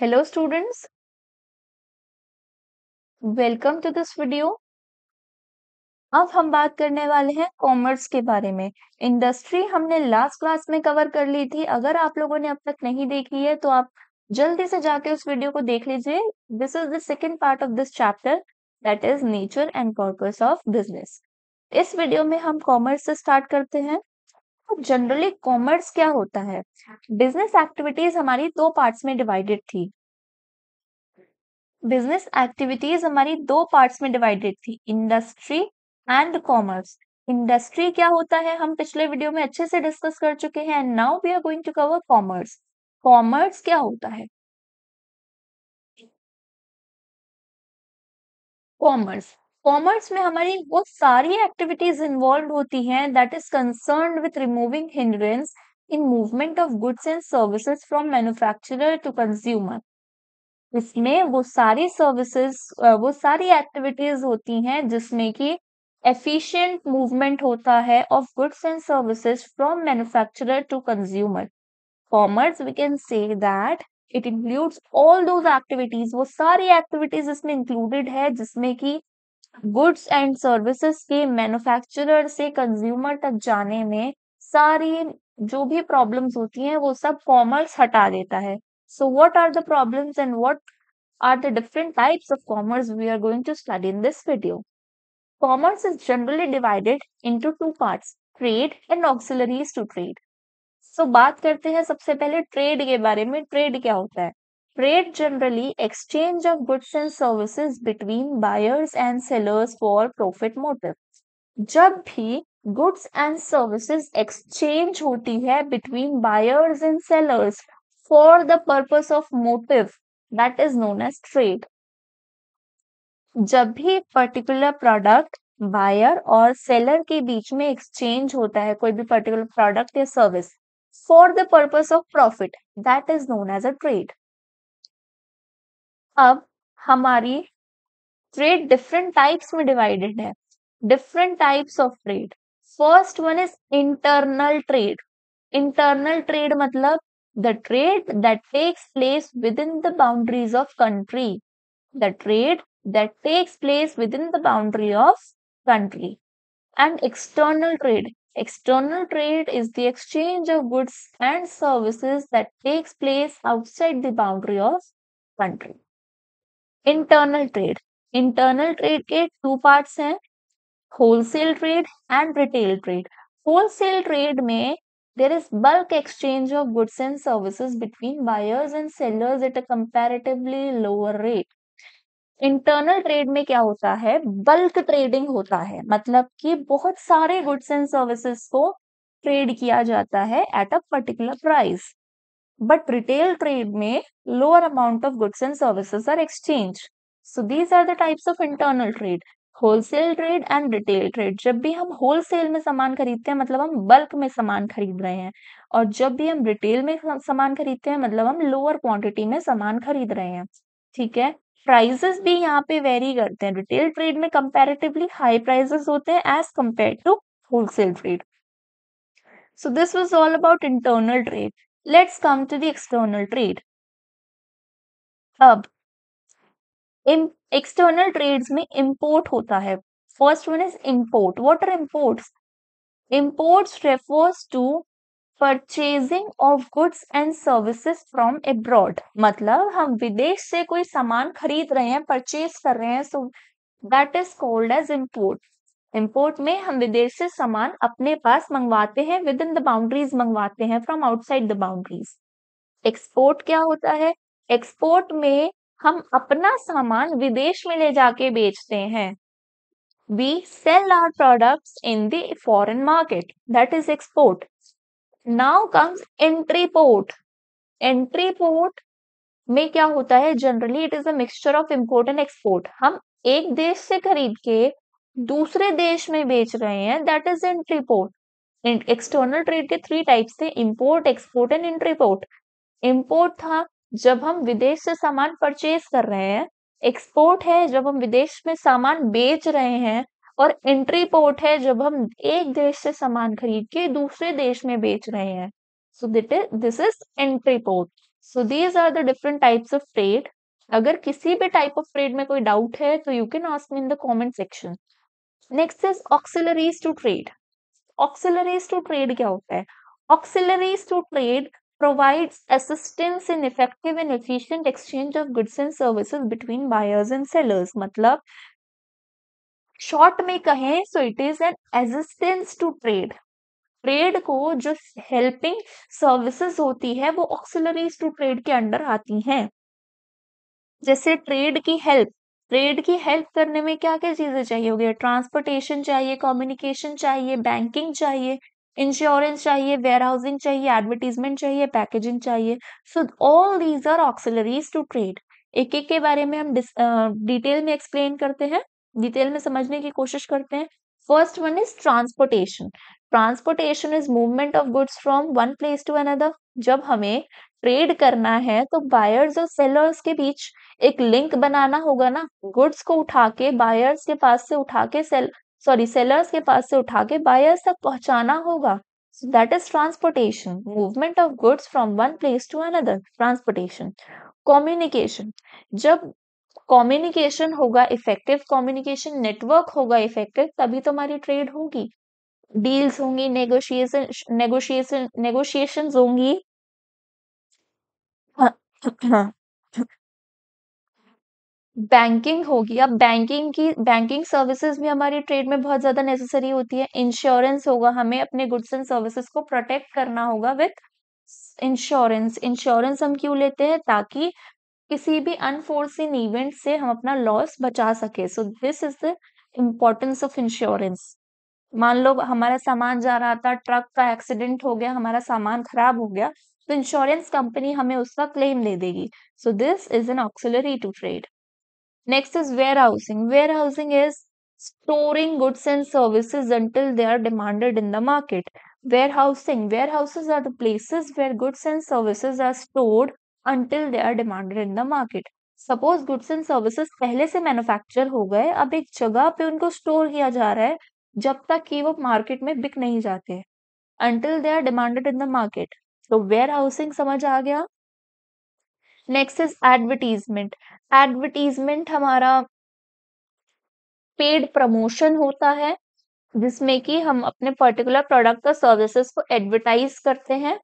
Hello students, welcome to this video अब हम बात करने वाले हैं कॉमर्स के बारे में इंडस्ट्री हमने लास्ट क्लास में कवर कर ली थी अगर आप लोगों ने अब तक नहीं देखी है तो आप जल्दी से जाके उस वीडियो को देख लीजिए this is the second part of this chapter that is nature and purpose of business इस वीडियो में हम कॉमर्स से स्टार्ट करते हैं जनरली तो कॉमर्स क्या होता है? बिजनेस एक्टिविटीज हमारी दो पार्ट्स में डिवाइडेड थी। बिजनेस एक्टिविटीज हमारी दो पार्ट्स में डिवाइडेड थी, इंडस्ट्री एंड कॉमर्स। इंडस्ट्री क्या होता है हम पिछले वीडियो में अच्छे से डिस्कस कर चुके हैं and now we are going to cover commerce. Commerce क्या होता है? कॉमर्स कॉमर्स में हमारी वो सारी एक्टिविटीज इन्वॉल्व होती हैं that is concern with removing hindrance in movement of goods and services from manufacturer to consumer इसमें वो सारी सर्विसेज वो सारी एक्टिविटीज होती हैं जिसमें कि एफिशिएंट मूवमेंट होता है of goods and services from manufacturer to consumer commerce we can say that it includes all those activities वो सारी एक्टिविटीज इसमें इंक्लूडेड है जिसमें कि गुड्स एंड सर्विसेज के मैन्युफैक्चरर से कंज्यूमर तक जाने में सारी जो भी प्रॉब्लम्स होती हैं वो सब कॉमर्स हटा देता है so what are the problems and what are the different types of commerce we are going to study in this video commerce is generally divided into two part trade and auxiliaries to trade so बात करते हैं सबसे पहले trade के बारे में trade क्या होता है Trade generally exchange of goods and services between buyers and sellers for profit motive. जब भी goods and services exchange होती है between buyers and sellers for the purpose of motive, that is known as trade. जब भी particular product buyer or seller के बीच में exchange होता है कोई भी particular product या service for the purpose of profit, that is known as a trade. अब हमारी trade different types में डिवाइडेड है different types of trade. First one is internal trade internal trade मतलब the trade that takes place within the boundaries of country the trade that takes place within the boundary of country and external trade external trade is the exchange of goods and services that takes place outside the boundary of country internal trade internal trade के two parts हैं wholesale trade and retail trade wholesale trade में there is bulk exchange of goods and services between buyers and sellers at a comparatively lower rate internal trade में क्या होता है bulk trading होता है मतलब कि बहुत सारे गुड्स एंड सर्विसेज को ट्रेड किया जाता है at a particular price But retail trade may lower amount of goods and services are exchanged. So these are the types of internal trade. Wholesale trade and retail trade जब भी हम wholesale में सामान खरीदते हैं मतलब हम बल्क में सामान खरीद रहे हैं और जब भी हम रिटेल में सामान खरीदते हैं मतलब हम लोअर क्वांटिटी में सामान खरीद रहे हैं ठीक है प्राइजेस भी यहाँ पे वेरी करते हैं रिटेल ट्रेड में कंपेरेटिवली हाई प्राइजेस होते हैं as compare to wholesale trade so this was all about internal trade Let's come to the external trade. अब एक्सटर्नल ट्रेड्स में इंपोर्ट होता है first one is import what are imports imports refers to purchasing of goods and services from abroad मतलब हम विदेश से कोई सामान खरीद रहे हैं परचेज कर रहे हैं so that is called as import import में हम विदेश से सामान अपने पास मंगवाते हैं विद इन द बाउंड्रीज मंगवाते हैं from outside the boundaries export क्या होता है एक्सपोर्ट में हम अपना सामान विदेश में ले जाके बेचते हैं we sell our products in the foreign market that is export now comes entry port entry port में क्या होता है generally it is a mixture of import and export हम एक देश से खरीद के दूसरे देश में बेच रहे हैं that is entry port external trade के थ्री टाइप्स थे import export and entry port import था जब हम विदेश से सामान परचेज कर रहे हैं एक्सपोर्ट है जब हम विदेश में सामान बेच रहे हैं और एंट्री पोर्ट है जब हम एक देश से सामान खरीद के दूसरे देश में बेच रहे हैं so that is this is entry port so these are the different types of trade अगर किसी भी टाइप ऑफ ट्रेड में कोई डाउट है तो you can ask me in the comment section next is auxiliaries to trade auxiliaries to trade क्या होता है auxiliaries to trade provides assistance in effective and efficient exchange of goods and services between buyers and sellers मतलब short में कहें so it is an assistance to trade trade को जो helping services होती है वो ऑक्सिलरीज टू ट्रेड के under आती हैं जैसे ट्रेड की हेल्प ट्रेड की हेल्प करने में क्या क्या चीजें चाहिए होगी ट्रांसपोर्टेशन चाहिए कम्युनिकेशन चाहिए बैंकिंग चाहिए इंश्योरेंस चाहिए वेयर हाउसिंग चाहिए एडवर्टीजमेंट चाहिए पैकेजिंग चाहिए so all these are auxiliaries to trade एक एक के बारे में हम डिटेल में एक्सप्लेन करते हैं डिटेल में समझने की कोशिश करते हैं first one is transportation transportation is movement of goods from one place to another जब हमें ट्रेड करना है तो बायर्स और सेलर्स के बीच एक लिंक बनाना होगा ना गुड्स को उठा के बायर्स के पास से उठा के सेल सॉरी सेलर्स के पास से उठा के बायर्स तक पहुंचाना होगा so that is transportation movement of goods from one place to another transportation communication जब कम्युनिकेशन होगा इफेक्टिव कम्युनिकेशन नेटवर्क होगा इफेक्टिव तभी तो हमारी ट्रेड होगी डील्स होंगी नेगोशिएशन नेगोशिएशन नेगोशिएशन होंगी बैंकिंग होगी अब बैंकिंग की बैंकिंग सर्विसेज भी हमारी ट्रेड में बहुत ज्यादा नेसेसरी होती है इंश्योरेंस होगा हमें अपने गुड्स एंड सर्विसेज को प्रोटेक्ट करना होगा विथ इंश्योरेंस इंश्योरेंस हम क्यों लेते हैं ताकि किसी भी अनफोर्सिन इवेंट से हम अपना लॉस बचा सके so this is the importance of insurance मान लो हमारा सामान जा रहा था ट्रक का एक्सीडेंट हो गया हमारा सामान खराब हो गया तो इंश्योरेंस कंपनी हमें उसका क्लेम दे देगी so this is an auxiliary to trade next is warehousing warehousing is storing goods and services until they are demanded in the market warehousing warehouses are the places where goods and services are stored until they are demanded in the market suppose goods and services पहले से manufacture हो गए अब एक जगह पे उनको store किया जा रहा है जब तक कि वो मार्केट में बिक नहीं जाते until they are demanded in the market तो वेयर हाउसिंग समझ आ गया नेक्स्ट इज एडवर्टीजमेंट एडवर्टीजमेंट हमारा पेड प्रमोशन होता है जिसमें कि हम अपने पर्टिकुलर प्रोडक्ट और सर्विसेज को एडवर्टाइज करते हैं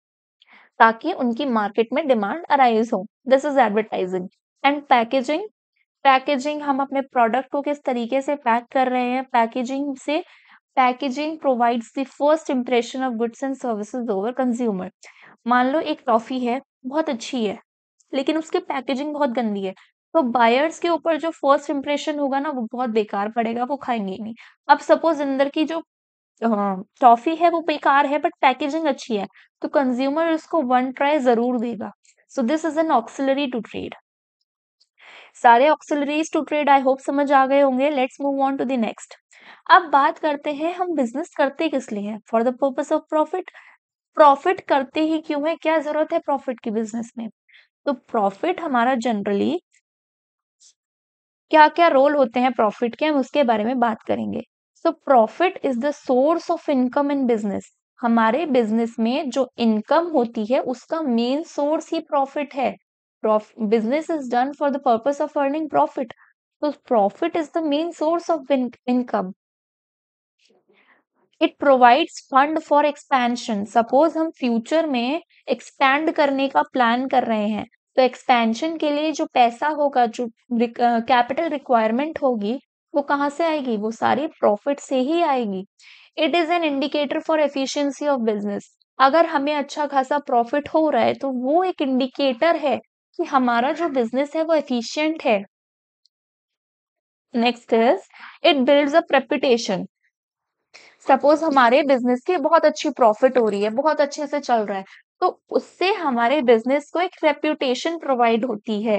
ताकि उनकी मार्केट में डिमांड अराइज हो this is advertising and packaging packaging हम अपने प्रोडक्ट को किस तरीके से पैक कर रहे हैं पैकेजिंग से packaging provides the first impression of goods and services over consumer मान लो एक ट्रॉफी है, बहुत अच्छी है, लेकिन उसकी पैकेजिंग बहुत गंदी है, तो बायर्स के ऊपर जो फर्स्ट इंप्रेशन होगा ना वो बहुत बेकार पड़ेगा, वो खाएंगे ही नहीं। अब सपोज़ अंदर की जो टॉफ़ी है वो बेकार है बट पैकेजिंग अच्छी है, तो कंज़्यूमर उसको वन ट्राई ज़रूर देगा। So this is an auxiliary to trade. सारे auxiliaries to trade I hope समझ आ गए होंगे, let's move on to the next. अब बात करते हैं हम बिज़नेस करते किस लिए हैं? For the purpose of profit profit करते ही क्यों है क्या जरूरत है प्रॉफिट की बिजनेस में तो प्रॉफिट हमारा जनरली क्या क्या रोल होते हैं प्रॉफिट के हम उसके बारे में बात करेंगे so profit is the source of income in business हमारे बिजनेस में जो इनकम होती है उसका मेन सोर्स ही प्रॉफिट है business is done for the purpose of earning profit तो profit is the main source of income it provides fund for expansion suppose हम फ्यूचर में एक्सपैंड करने का प्लान कर रहे हैं तो एक्सपेंशन के लिए जो पैसा होगा जो कैपिटल रिक्वायरमेंट होगी वो कहाँ से आएगी वो सारी प्रॉफिट से ही आएगी it is an indicator for efficiency of business अगर हमें अच्छा खासा प्रॉफिट हो रहा है तो वो एक इंडिकेटर है कि हमारा जो बिजनेस है वो एफिशिएंट है next is it builds a reputation suppose हमारे बिजनेस की बहुत अच्छी प्रॉफिट हो रही है बहुत अच्छे से चल रहा है तो उससे हमारे बिजनेस को एक रेप्यूटेशन प्रोवाइड होती है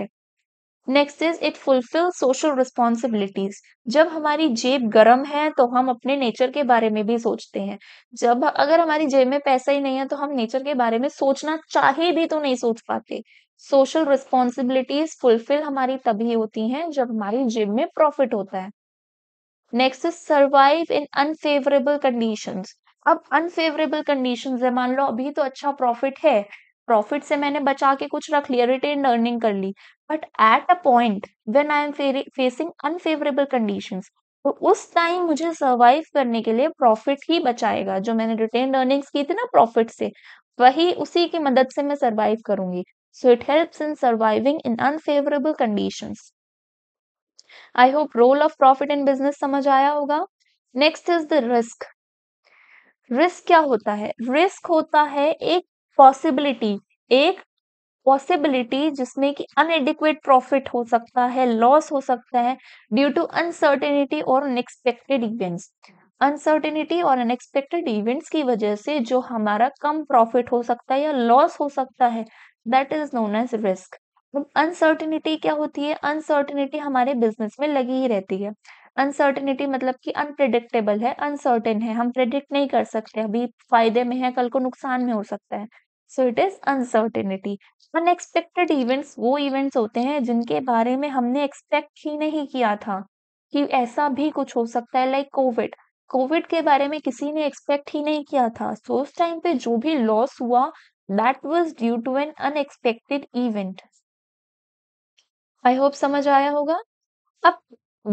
next is it fulfil social responsibilities जब हमारी जेब गर्म है तो हम अपने नेचर के बारे में भी सोचते हैं जब अगर हमारी जेब में पैसा ही नहीं है तो हम नेचर के बारे में सोचना चाहे भी तो नहीं सोच पाते सोशल रिस्पॉन्सिबिलिटीज फुलफिल हमारी तभी होती हैं जब हमारी जेब में प्रॉफिट होता है next is survive in unfavourable condition अब अनफेवरेबल कंडीशन है मान लो अभी तो अच्छा प्रॉफिट है प्रॉफिट से मैंने बचा के कुछ रख लिया रिटेन अर्निंग कर ली but at a point when I am facing unfavourable condition तो उस टाइम मुझे सर्वाइव करने के लिए प्रॉफिट ही बचाएगा जो मैंने रिटेन अर्निंग्स की थी ना प्रॉफिट से वही उसी की मदद से मैं सर्वाइव करूंगी so it helps in surviving in unfavourable conditions I hope role of profit in business समझ आया होगा next is the risk risk क्या होता है रिस्क होता है एक पॉसिबिलिटी एक पॉसिबिलिटी जिसमें कि अनएडिक्वेट प्रॉफिट हो सकता है लॉस हो सकता है ड्यू टू अनसर्टेनिटी और अनएक्सपेक्टेड इवेंट्स अनसर्टेनिटी और अनएक्सपेक्टेड इवेंट्स की वजह से जो हमारा कम प्रॉफिट हो सकता है या लॉस हो सकता है that is known as risk uncertainty क्या होती है? अनसर्टेनिटी हमारे बिज़नेस में लगी ही रहती है। अनसर्टेनिटी मतलब कि अनप्रिडिक्टेबल है, अनसर्टेन है, हम प्रिडिक्ट नहीं कर सकते, अभी फ़ायदे में है, कल को नुकसान में हो सकता है। So it is uncertainty. Unexpected events वो इवेंट्स होते हैं जिनके बारे में हमने एक्सपेक्ट ही नहीं किया था, कि ऐसा भी कुछ हो सकता है लाइक कोविड। कोविड के बारे में किसी ने एक्सपेक्ट ही नहीं किया था, सो उस टाइम पे जो भी लॉस हुआ that was due to an unexpected event. I hope समझ आया होगा अब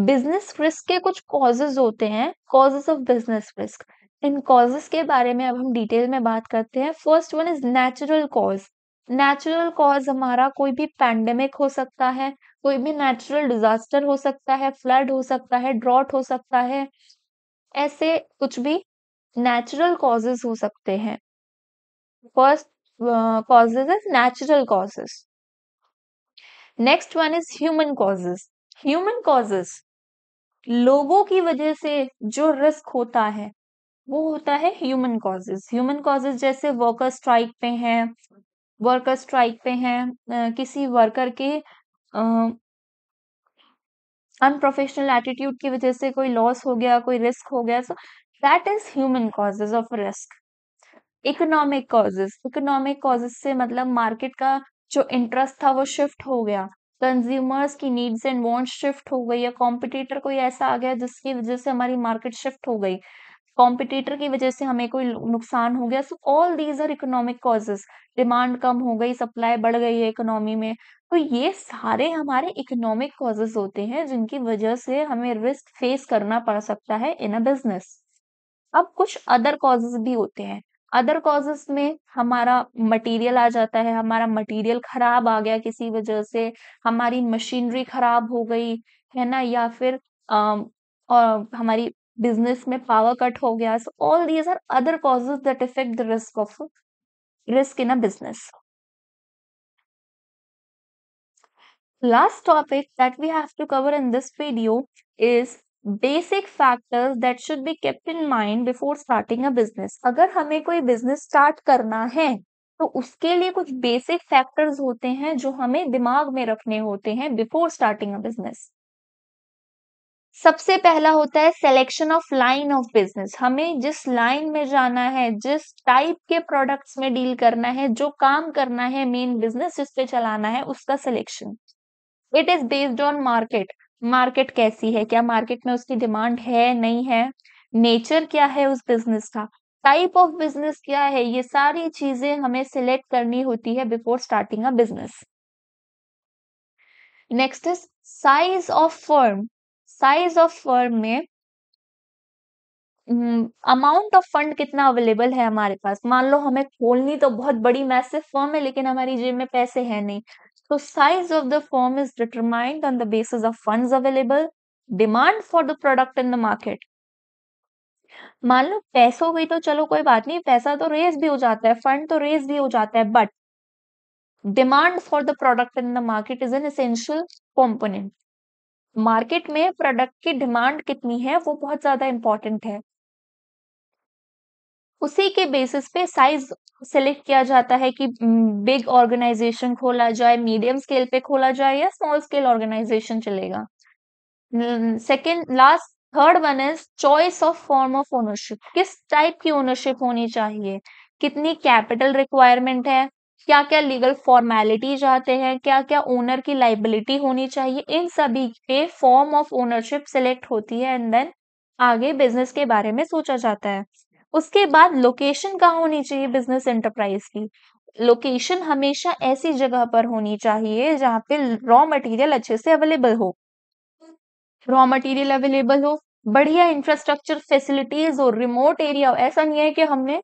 बिजनेस रिस्क के कुछ कॉजेज होते हैं कॉजेज ऑफ बिजनेस रिस्क इन कॉजेज के बारे में अब हम डिटेल में बात करते हैं first one is natural cause natural cause हमारा कोई भी पैंडेमिक हो सकता है कोई भी नेचुरल डिजास्टर हो सकता है फ्लड हो सकता है ड्रॉट हो सकता है ऐसे कुछ भी नेचुरल कॉजेज हो सकते हैं first causes is natural causes next one is human causes human causes लोगों की वजह से जो रिस्क होता है वो होता है ह्यूमन कॉजेस ह्यूमन कॉजेस जैसे वर्कर स्ट्राइक पे हैं वर्कर स्ट्राइक पे हैं किसी वर्कर के अनप्रोफेशनल एटीट्यूड की वजह से कोई लॉस हो गया कोई रिस्क हो गया so that is human causes of risk economic causes economic causes से मतलब मार्केट का जो इंटरेस्ट था वो शिफ्ट हो गया कंज्यूमर्स की नीड्स एंड वॉन्ट शिफ्ट हो गई या कॉम्पिटिटर कोई ऐसा आ गया जिसकी वजह से हमारी मार्केट शिफ्ट हो गई कॉम्पिटिटर की वजह से हमें कोई नुकसान हो गया so all these are economic causes demand कम हो गई सप्लाई बढ़ गई है इकोनॉमी में तो ये सारे हमारे इकोनॉमिक कॉजेस होते हैं जिनकी वजह से हमें रिस्क फेस करना पड़ सकता है इन अ बिजनेस अब कुछ अदर कॉजेज भी होते हैं अदर कॉजेस में हमारा मटेरियल आ जाता है हमारा मटेरियल खराब आ गया किसी वजह से हमारी मशीनरी खराब हो गई है ना या फिर आ, और हमारी बिजनेस में पावर कट हो गया so all these are other causes that affect the risk of risk in a business last topic that we have to cover in this video is basic factors that should be kept in mind before starting a business अगर हमें कोई business start करना है तो उसके लिए कुछ basic factors होते हैं जो हमें दिमाग में रखने होते हैं बिफोर स्टार्टिंग अ बिजनेस सबसे पहला होता है selection of line of business हमें जिस लाइन में जाना है जिस टाइप के प्रोडक्ट्स में डील करना है जो काम करना है मेन बिजनेस जिस पे चलाना है उसका selection it is based on market market कैसी है क्या मार्केट में उसकी डिमांड है नहीं है नेचर क्या है उस बिजनेस का टाइप ऑफ बिजनेस क्या है ये सारी चीजें हमें सिलेक्ट करनी होती है before starting a business next is size of firm size of firm में हम्म, अमाउंट ऑफ फंड कितना अवेलेबल है हमारे पास मान लो हमें खोलनी तो बहुत बड़ी मैसिव फर्म है लेकिन हमारी जेब में पैसे है नहीं So size of the firm is determined on the basis of funds available, demand for the product in the market. मान लो पैसों की तो चलो कोई बात नहीं पैसा तो रेज भी हो जाता है फंड तो रेज भी हो जाता है but demand for the product in the market is an essential component market में प्रोडक्ट की डिमांड कितनी है वो बहुत ज्यादा इंपॉर्टेंट है उसी के बेसिस पे साइज सेलेक्ट किया जाता है कि बिग ऑर्गेनाइजेशन खोला जाए मीडियम स्केल पे खोला जाए या स्मॉल स्केल ऑर्गेनाइजेशन चलेगा second last third one is choice of form of ownership किस टाइप की ओनरशिप होनी चाहिए कितनी कैपिटल रिक्वायरमेंट है क्या क्या लीगल फॉर्मेलिटी चाहते हैं क्या क्या ओनर की लाइबिलिटी होनी चाहिए इन सभी के फॉर्म ऑफ ओनरशिप सेलेक्ट होती है एंड देन आगे बिजनेस के बारे में सोचा जाता है उसके बाद लोकेशन कहाँ होनी चाहिए बिजनेस एंटरप्राइज की लोकेशन हमेशा ऐसी जगह पर होनी चाहिए जहां पे रॉ मटेरियल अच्छे से अवेलेबल हो रॉ मटेरियल अवेलेबल हो बढ़िया इंफ्रास्ट्रक्चर फैसिलिटीज और रिमोट एरिया हो ऐसा नहीं है कि हमने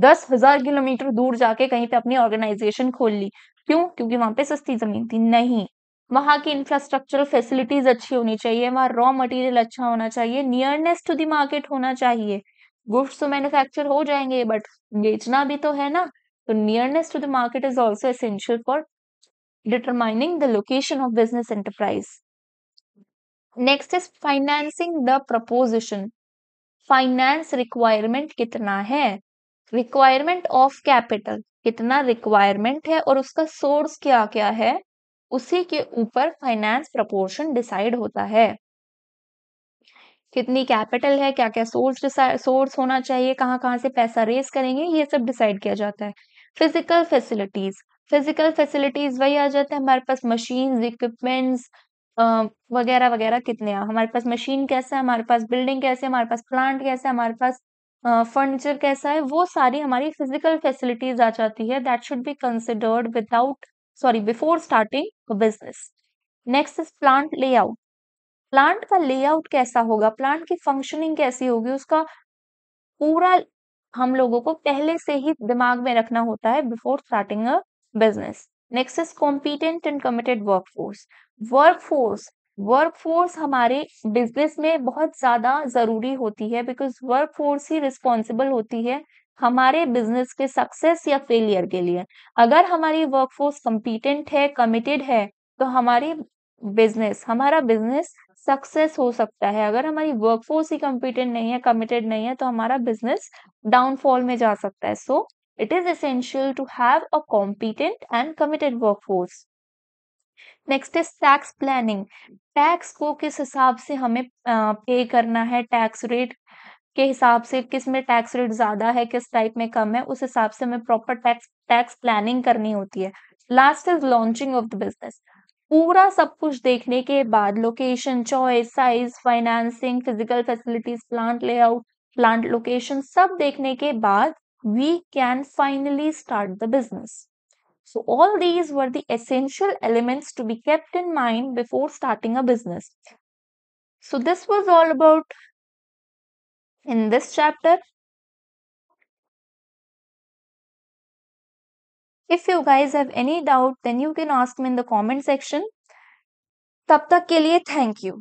दस हजार किलोमीटर दूर जाके कहीं पे अपनी ऑर्गेनाइजेशन खोल ली क्यों क्योंकि वहां पे सस्ती जमीन थी नहीं वहाँ की इंफ्रास्ट्रक्चरल फैसिलिटीज अच्छी होनी चाहिए वहाँ रॉ मटेरियल अच्छा होना चाहिए नियरनेस टू द मार्केट होना चाहिए गुड्स तो मैन्युफैक्चर हो जाएंगे बट बेचना भी तो है ना तो nearness to the market is also essential for determining the location of business enterprise next is financing the proposition finance requirement कितना है रिक्वायरमेंट ऑफ कैपिटल कितना रिक्वायरमेंट है और उसका सोर्स क्या क्या है उसी के ऊपर फाइनेंस प्रपोर्शन डिसाइड होता है कितनी कैपिटल है क्या क्या सोर्स सोर्स होना चाहिए कहाँ कहाँ से पैसा रेस करेंगे ये सब डिसाइड किया जाता है फिजिकल फैसिलिटीज फिजिकल फैसिलिटीज वही आ जाते हैं हमारे पास मशीन इक्विपमेंट्स वगैरह वगैरह कितने हैं हमारे पास मशीन कैसा है हमारे पास बिल्डिंग कैसे है हमारे पास प्लांट कैसे है हमारे पास फर्नीचर कैसा है वो सारी हमारी फिजिकल फैसिलिटीज आ जाती है that should be considered without sorry before starting business next is plant layout plant का लेआउट कैसा होगा प्लांट की फंक्शनिंग कैसी होगी उसका पूरा हम लोगों को पहले से ही दिमाग में रखना होता है before starting a business next is competent and committed workforce workforce workforce हमारे बिजनेस में बहुत ज्यादा जरूरी होती है बिकॉज वर्कफोर्स ही रिस्पॉन्सिबल होती है हमारे बिजनेस के सक्सेस या फेलियर के लिए अगर हमारी वर्कफोर्स कम्पिटेंट है कमिटेड है तो हमारी बिजनेस हमारा बिजनेस सक्सेस हो सकता है अगर हमारी वर्कफोर्स ही कम्पिटेंट नहीं है कमिटेड नहीं है तो हमारा बिजनेस डाउनफॉल में जा सकता है so it is essential to have a competent and committed workforce next is tax planning tax को किस हिसाब से हमें पे करना है टैक्स रेट के हिसाब से किस में टैक्स रेट ज्यादा है किस टाइप में कम है उस हिसाब से हमें प्रॉपर टैक्स टैक्स प्लानिंग करनी होती है last is launching of the business पूरा सब कुछ देखने के बाद location choice size financing physical facilities plant layout plant location सब देखने के बाद we can finally start the business so all these were essential elements to be kept in mind before starting a business so this was all about In this chapter, if you guys have any doubt, then you can ask me in the comment section. तब tak के लिए thank you.